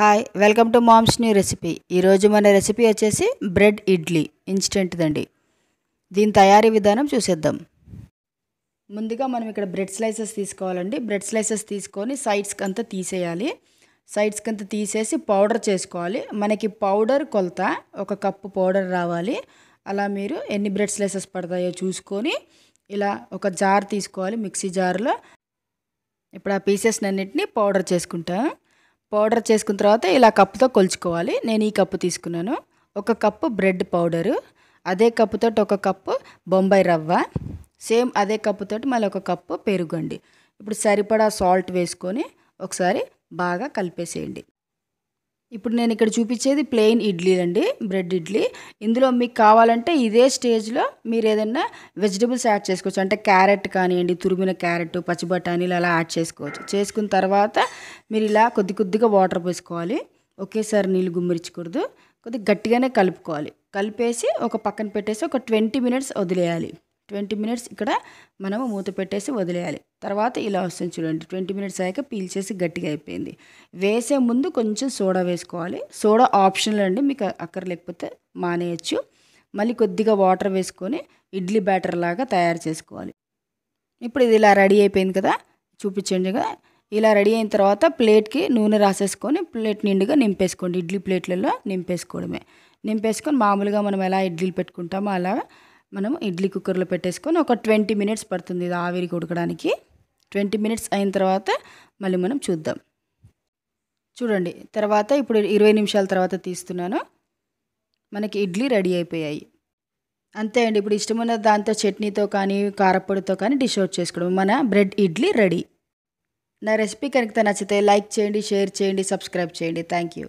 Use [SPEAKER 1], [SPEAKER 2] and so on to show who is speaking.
[SPEAKER 1] hi welcome to mom's new recipe ఈరోజు మన recipe వచ్చేసి బ్రెడ్ ఇడ్లీ ఇన్స్టెంట్దండి దీని తయారీ విధానం చూసేద్దాం ముందుగా మనం ఇక్కడ బ్రెడ్ స్లైసెస్ తీసుకోవాలండి బ్రెడ్ స్లైసెస్ తీసుకొని సైడ్స్కి అంతా తీసేయాలి సైడ్స్కి అంతా తీసేసి పౌడర్ చేసుకోవాలి మనకి పౌడర్ కొలత ఒక కప్పు పౌడర్ రావాలి అలా మీరు ఎన్ని బ్రెడ్ స్లైసెస్ పడతాయో చూసుకొని ఇలా ఒక జార్ తీసుకోవాలి మిక్సీ జార్లో ఇప్పుడు ఆ పీసెస్ అన్నింటినీ పౌడర్ చేసుకుంటాం పౌడర్ చేసుకున్న తర్వాత ఇలా కప్పుతో కొలుచుకోవాలి నేను ఈ కప్పు తీసుకున్నాను ఒక కప్పు బ్రెడ్ పౌడరు అదే కప్పుతో ఒక కప్పు బొంబాయి రవ్వ సేమ్ అదే కప్పుతో మళ్ళీ ఒక కప్పు పెరుగండి ఇప్పుడు సరిపడా సాల్ట్ వేసుకొని ఒకసారి బాగా కలిపేసేయండి ఇప్పుడు నేను ఇక్కడ చూపించేది ప్లెయిన్ ఇడ్లీ అండి బ్రెడ్ ఇడ్లీ ఇందులో మీకు కావాలంటే ఇదే స్టేజ్లో మీరు ఏదైనా వెజిటబుల్స్ యాడ్ చేసుకోవచ్చు అంటే క్యారెట్ కానివ్వండి తురిమిన క్యారెట్ పచ్చి బఠానీలు అలా యాడ్ చేసుకోవచ్చు చేసుకున్న తర్వాత మీరు ఇలా కొద్ది కొద్దిగా వాటర్ పోసుకోవాలి ఒకేసారి నీళ్ళు గుమ్మరించకూడదు కొద్దిగా గట్టిగానే కలుపుకోవాలి కలిపేసి ఒక పక్కన పెట్టేసి ఒక ట్వంటీ మినిట్స్ వదిలేయాలి ట్వంటీ మినిట్స్ ఇక్కడ మనము మూత పెట్టేసి వదిలేయాలి తర్వాత ఇలా వస్తుంది చూడండి ట్వంటీ మినిట్స్ అయ్యాక పీల్చేసి గట్టిగా అయిపోయింది వేసే ముందు కొంచెం సోడా వేసుకోవాలి సోడా ఆప్షనల్ అండి మీకు అక్కడ లేకపోతే మానేయచ్చు మళ్ళీ కొద్దిగా వాటర్ వేసుకొని ఇడ్లీ బ్యాటర్ లాగా తయారు చేసుకోవాలి ఇప్పుడు ఇది ఇలా రెడీ అయిపోయింది కదా చూపించండి కదా ఇలా రెడీ అయిన తర్వాత ప్లేట్కి నూనె రాసేసుకొని ప్లేట్ నిండుగా నింపేసుకోండి ఇడ్లీ ప్లేట్లలో నింపేసుకోవడమే నింపేసుకొని మామూలుగా మనం ఎలా ఇడ్లీలు పెట్టుకుంటామో అలా మనం ఇడ్లీ కుక్కర్లో పెట్టేసుకొని ఒక ట్వంటీ మినిట్స్ పడుతుంది ఇది ఆవిరి కొడకడానికి ట్వంటీ మినిట్స్ అయిన తర్వాత మళ్ళీ మనం చూద్దాం చూడండి తర్వాత ఇప్పుడు ఇరవై నిమిషాల తర్వాత తీస్తున్నాను మనకి ఇడ్లీ రెడీ అయిపోయాయి అంతే అండి ఇప్పుడు ఇష్టమున్న దాంతో చట్నీతో కానీ కారపొడితో కానీ డిష్ అవుట్ చేసుకోవడం మన బ్రెడ్ ఇడ్లీ రెడీ నా రెసిపీ కనుక నచ్చితే లైక్ చేయండి షేర్ చేయండి సబ్స్క్రైబ్ చేయండి థ్యాంక్ యూ